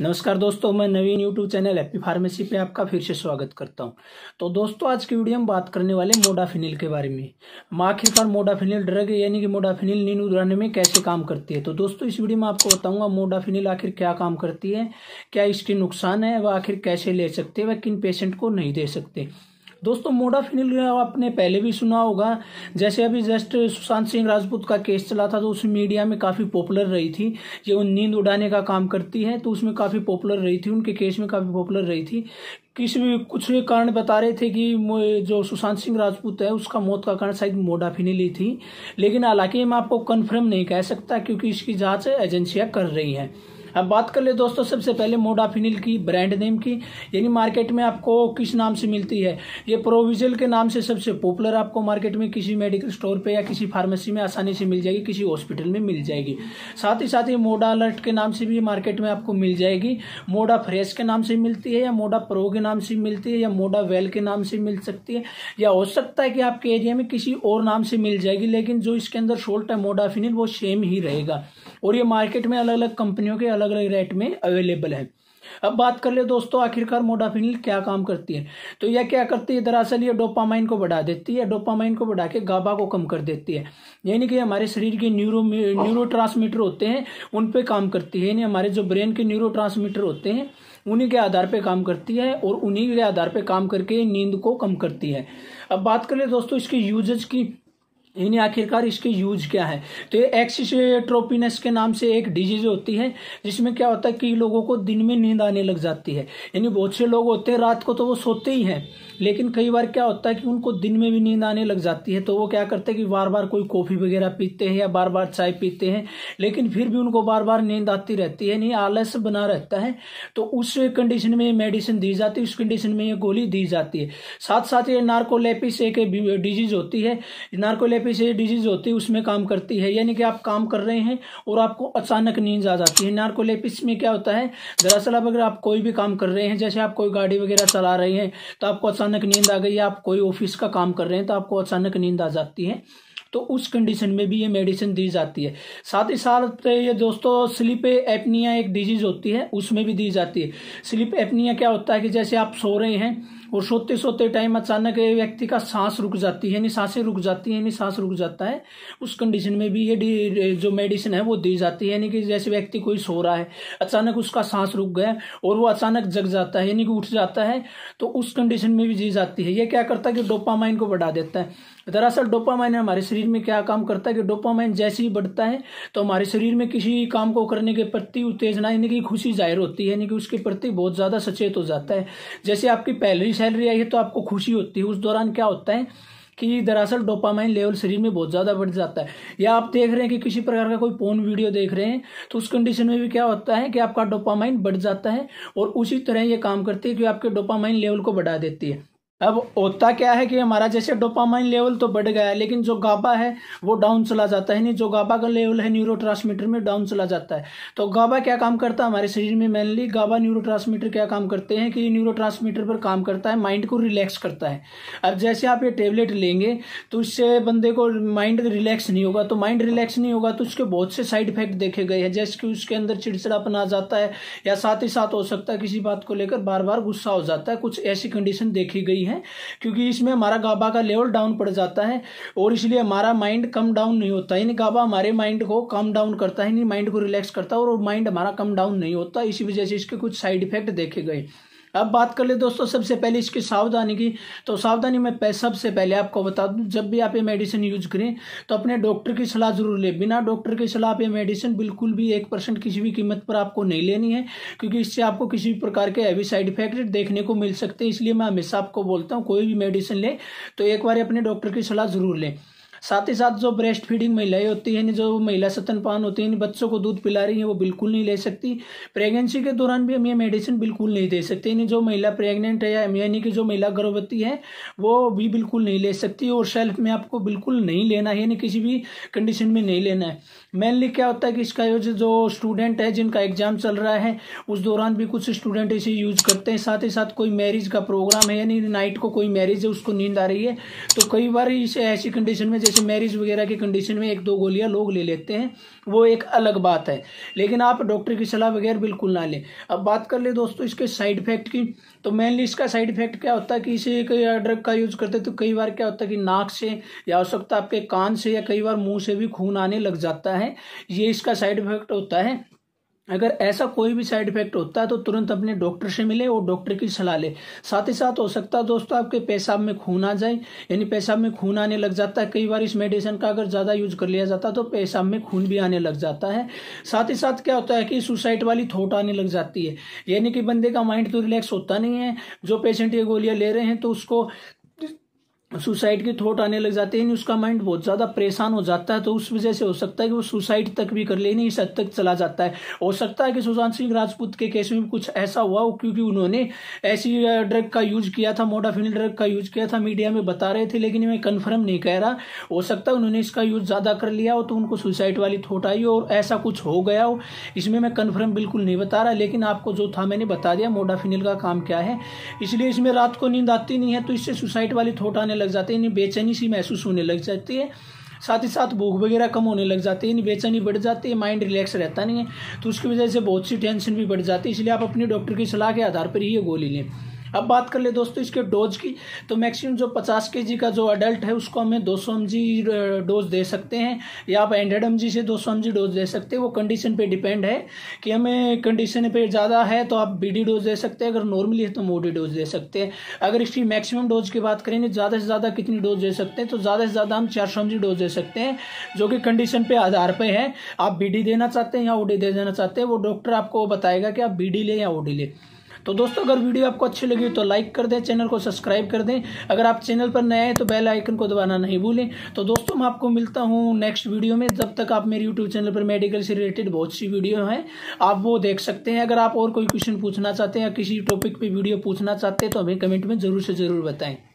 नमस्कार दोस्तों मैं Naveen YouTube channel AP pharmacy पे आपका फिर से स्वागत करता हूं तो दोस्तों आज की वीडियो में बात करने वाले मोडाफिनिल के बारे में आखिर पर मोडाफिनिल ड्रग यानी कि मोडाफिनिल नींद उड़ाने में कैसे काम करती है तो दोस्तों इस वीडियो में आपको बताऊंगा मोडाफिनिल आखिर क्या काम करती है क्या इसके नुकसान है वह आखिर कैसे ले सकते वह किन पेशेंट को नहीं दे सकते दोस्तों मोडाफिनिल आपने पहले भी सुना होगा जैसे अभी जस्ट सुशांत सिंह राजपूत का केस चला था तो उसमें मीडिया में काफ़ी पॉपुलर रही थी ये उन नींद उड़ाने का काम करती है तो उसमें काफ़ी पॉपुलर रही थी उनके केस में काफ़ी पॉपुलर रही थी किसी भी कुछ भी कारण बता रहे थे कि जो सुशांत सिंह राजपूत है उसका मौत का कारण शायद ही थी लेकिन हालांकि मैं आपको कन्फर्म नहीं कह सकता क्योंकि इसकी जाँच एजेंसियाँ कर रही हैं हम बात कर ले दोस्तों सबसे पहले मोडाफिनिल की ब्रांड नेम की यानी मार्केट में आपको किस नाम से मिलती है ये प्रोविजल के नाम से सबसे पॉपुलर आपको मार्केट में किसी मेडिकल स्टोर पे या किसी फार्मेसी में आसानी से मिल जाएगी किसी हॉस्पिटल में मिल जाएगी साथ ही साथ ये मोडा अलर्ट के नाम से भी मार्केट में आपको मिल जाएगी मोडा फ्रेश के नाम से मिलती है या मोडा प्रो के नाम से मिलती है या मोडा वेल के नाम से मिल सकती है या हो सकता है कि आपके एरिया में किसी और नाम से मिल जाएगी लेकिन जो इसके अंदर शोल्ट है मोडाफिनिल वो सेम ही रहेगा और ये मार्केट में अलग अलग कंपनियों के अलग अलग अलग रेट में अवेलेबल है अब बात कर ले दोस्तों आखिरकार मोडाफिनिल क्या काम करती है तो यह क्या करती है दरअसल ये डोपामाइन को बढ़ा देती है डोपामाइन को बढ़ा के गाबा को कम कर देती है यानी कि हमारे शरीर के न्यूरो न्यूरो ट्रांसमीटर होते हैं उन पे काम करती है यानी हमारे जो ब्रेन के न्यूरो होते हैं उन्हीं के आधार पर काम करती है और उन्हीं के आधार पर काम करके नींद को कम करती है अब बात कर ले दोस्तों इसके यूजेज की यानी आखिरकार इसके यूज क्या है तो ये एक्सीट्रोपिनस के नाम से एक डिजीज होती है जिसमें क्या होता है कि लोगों को दिन में नींद आने लग जाती है यानी बहुत से लोग होते हैं रात को तो वो सोते ही हैं लेकिन कई बार क्या होता है कि उनको दिन में भी नींद आने लग जाती है तो वो क्या करते हैं कि बार बार कोई कॉफ़ी वगैरह पीते हैं या बार बार चाय पीते हैं लेकिन फिर भी उनको बार बार नींद आती रहती है नहीं आलस बना रहता है तो उस कंडीशन में मेडिसिन दी जाती है उस कंडीशन में ये गोली दी जाती है साथ साथ ये नार्कोलेपिस एक डिजीज होती है नार्कोलेपिस से डिजीज होती है उसमें काम करती है यानी कि आप काम कर रहे हैं और आपको अचानक नींद आ जाती है नार्कोलेपिस में क्या होता है दरअसल अब अगर आप कोई भी काम कर रहे हैं जैसे आप कोई गाड़ी वगैरह चला रहे हैं तो आपको अचानक नींद आ गई आप कोई ऑफिस का काम कर रहे हैं तो आपको अचानक नींद आ जाती है तो उस कंडीशन में भी ये मेडिसिन दी जाती है साथ ही साथ ये दोस्तों स्लिप एपनिया एक डिजीज होती है उसमें भी दी जाती है स्लिप एपनिया क्या होता है कि जैसे आप सो रहे हैं और सोते सोते टाइम अचानक व्यक्ति का सांस रुक जाती है यानी सांसें रुक जाती हैं यानी सांस रुक जाता है उस कंडीशन में भी ये जो मेडिसिन है वो दी जाती है यानी कि जैसे व्यक्ति कोई सो रहा है अचानक उसका सांस रुक गया और वो अचानक जग जाता है यानी कि उठ जाता है तो उस कंडीशन में भी दी जाती है ये क्या करता है कि डोपामाइन को बढ़ा देता है दरअसल डोपामाइन हमारे शरीर में क्या काम करता है कि डोपामाइन जैसे ही बढ़ता है तो हमारे शरीर में किसी काम को करने के प्रति उत्तेजना यानी कि खुशी जाहिर होती है यानी कि उसके प्रति बहुत ज़्यादा सचेत हो जाता है जैसे आपकी पहली सैलरी आई है तो आपको खुशी होती है उस दौरान क्या होता है कि दरअसल डोपामाइन लेवल शरीर में बहुत ज़्यादा बढ़ जाता है या आप देख रहे हैं कि किसी प्रकार का कोई पोन वीडियो देख रहे हैं तो उस कंडीशन में भी क्या होता है कि आपका डोपामाइन बढ़ जाता है और उसी तरह ये काम करती है कि आपके डोपामाइन लेवल को बढ़ा देती है अब होता क्या है कि हमारा जैसे डोपामाइन लेवल तो बढ़ गया है लेकिन जो गाबा है वो डाउन चला जाता है नहीं जो गाबा का लेवल है न्यूरो में डाउन चला जाता है तो गाबा क्या काम करता है हमारे शरीर में मेनली गाबा न्यूरो क्या काम करते हैं कि न्यूरो पर काम करता है माइंड को रिलैक्स करता है अब जैसे आप ये टेबलेट लेंगे तो उससे बंदे को माइंड रिलैक्स नहीं होगा तो माइंड रिलैक्स नहीं होगा तो उसके बहुत से साइड इफेक्ट देखे गए हैं जैसे कि उसके अंदर चिड़चिड़ापन आ जाता है या साथ ही साथ हो सकता है किसी बात को लेकर बार बार गुस्सा हो जाता है कुछ ऐसी कंडीशन देखी गई है है क्योंकि इसमें हमारा गाबा का लेवल डाउन पड़ जाता है और इसलिए हमारा माइंड कम डाउन नहीं होता यानी गाबा हमारे माइंड को कम डाउन करता है यानी माइंड को रिलैक्स करता है और माइंड हमारा कम डाउन नहीं होता इसी वजह से इसके कुछ साइड इफेक्ट देखे गए अब बात कर ले दोस्तों सबसे पहले इसकी सावधानी की तो सावधानी में सबसे पहले आपको बता दूं जब भी आप ये मेडिसिन यूज करें तो अपने डॉक्टर की सलाह जरूर लें बिना डॉक्टर की सलाह आप ये मेडिसिन बिल्कुल भी एक परसेंट किसी भी कीमत पर आपको नहीं लेनी है क्योंकि इससे आपको किसी भी प्रकार के हैवी साइड इफेक्ट देखने को मिल सकते हैं इसलिए मैं हमेशा आपको बोलता हूँ कोई भी मेडिसिन लें तो एक बार अपने डॉक्टर की सलाह जरूर लें साथ ही साथ जो ब्रेस्ट फीडिंग महिलाएं होती हैं जो महिला सतनपान होती हैं बच्चों को दूध पिला रही हैं वो बिल्कुल नहीं ले सकती प्रेगनेंसी के दौरान भी हम ये मेडिसिन बिल्कुल नहीं दे सकते यानी जो महिला प्रेग्नेंट है यानी कि जो महिला गर्भवती है वो भी बिल्कुल नहीं ले सकती और सेल्फ में आपको बिल्कुल नहीं लेना है यानी किसी भी कंडीशन में नहीं लेना है मेनली क्या होता है कि इसका जो स्टूडेंट है जिनका एग्जाम चल रहा है उस दौरान भी कुछ स्टूडेंट इसे यूज करते हैं साथ ही साथ कोई मैरिज का प्रोग्राम है यानी नाइट को कोई मैरिज है उसको नींद आ रही है तो कई बार इसे ऐसी कंडीशन में जैसे मैरिज वगैरह की कंडीशन में एक दो गोलियां लोग ले लेते हैं वो एक अलग बात है लेकिन आप डॉक्टर की सलाह वगैरह बिल्कुल ना लें अब बात कर ले दोस्तों इसके साइड इफेक्ट की तो मेनली इसका साइड इफेक्ट क्या होता है कि इसे कई ड्रग का यूज़ करते तो कई बार क्या होता है कि नाक से या हो सकता है आपके कान से या कई बार मुँह से भी खून आने लग जाता है ये इसका साइड इफेक्ट होता है अगर ऐसा कोई भी साइड इफेक्ट होता है तो तुरंत अपने डॉक्टर से मिले और डॉक्टर की सलाह ले साथ ही साथ हो सकता है दोस्तों आपके पेशाब में खून आ जाए यानी पेशाब में खून आने लग जाता है कई बार इस मेडिसिन का अगर ज़्यादा यूज कर लिया जाता है तो पेशाब में खून भी आने लग जाता है साथ ही साथ क्या होता है कि सुसाइड वाली थोट आने लग जाती है यानी कि बंदे का माइंड तो रिलैक्स होता नहीं है जो पेशेंट ये गोलियाँ ले रहे हैं तो उसको सुसाइड के थॉट आने लग जाते हैं उसका माइंड बहुत ज़्यादा परेशान हो जाता है तो उस वजह से हो सकता है कि वो सुसाइड तक भी कर ले नहीं इस हद तक चला जाता है हो सकता है कि सुशांत सिंह राजपूत के केस में कुछ ऐसा हुआ हो क्योंकि उन्होंने ऐसी ड्रग का यूज किया था मोडाफिनल ड्रग का यूज किया था मीडिया में बता रहे थे लेकिन मैं कन्फर्म नहीं कह रहा हो सकता है उन्होंने इसका यूज ज़्यादा कर लिया हो तो उनको सुसाइड वाली थॉट आई हो और ऐसा कुछ हो गया हो इसमें मैं कन्फर्म बिल्कुल नहीं बता रहा लेकिन आपको जो था मैंने बता दिया मोडाफिनिल का काम क्या है इसलिए इसमें रात को नींद आती नहीं है तो इससे सुसाइड वाली थॉट आने लग जाते हैं इन्हें बेचैनी सी महसूस होने लग जाती है साथ ही साथ भूख वगैरह कम होने लग जाती है बेचैनी बढ़ जाती है माइंड रिलैक्स रहता नहीं है तो उसकी वजह से बहुत सी टेंशन भी बढ़ जाती है इसलिए आप अपने डॉक्टर की सलाह के आधार पर ही ये गोली लें अब बात कर ले दोस्तों इसके डोज की तो मैक्सिमम जो 50 के का जो अडल्ट है उसको हमें दो सौ डोज दे सकते हैं या आप हंड्रेड एम से दो सौ डोज दे सकते हैं वो कंडीशन पे डिपेंड है कि हमें कंडीशन पे ज़्यादा है तो आप बी डोज दे सकते हैं अगर नॉर्मली है तो हम ओ डोज दे सकते हैं अगर इसकी मैक्सिमम डोज की बात करेंगे ज़्यादा से ज़्यादा कितनी डोज दे सकते हैं तो ज़्यादा से ज़्यादा हम चार सौ डोज दे सकते हैं जो कि कंडीशन पर आधार पर है आप बी देना चाहते हैं या ओ दे देना चाहते हैं वो डॉक्टर आपको बताएगा कि आप बी ले या ओ ले तो दोस्तों अगर वीडियो आपको अच्छी लगी हो तो लाइक कर दें चैनल को सब्सक्राइब कर दें अगर आप चैनल पर नए हैं तो बेल आइकन को दबाना नहीं भूलें तो दोस्तों मैं आपको मिलता हूँ नेक्स्ट वीडियो में जब तक आप मेरे यूट्यूब चैनल पर मेडिकल से रिलेटेड बहुत सी वीडियो हैं आप वो देख सकते हैं अगर आप और कोई क्वेश्चन पूछना चाहते हैं या किसी टॉपिक पर वीडियो पूछना चाहते हैं तो हमें कमेंट में ज़रूर से ज़रूर बताएं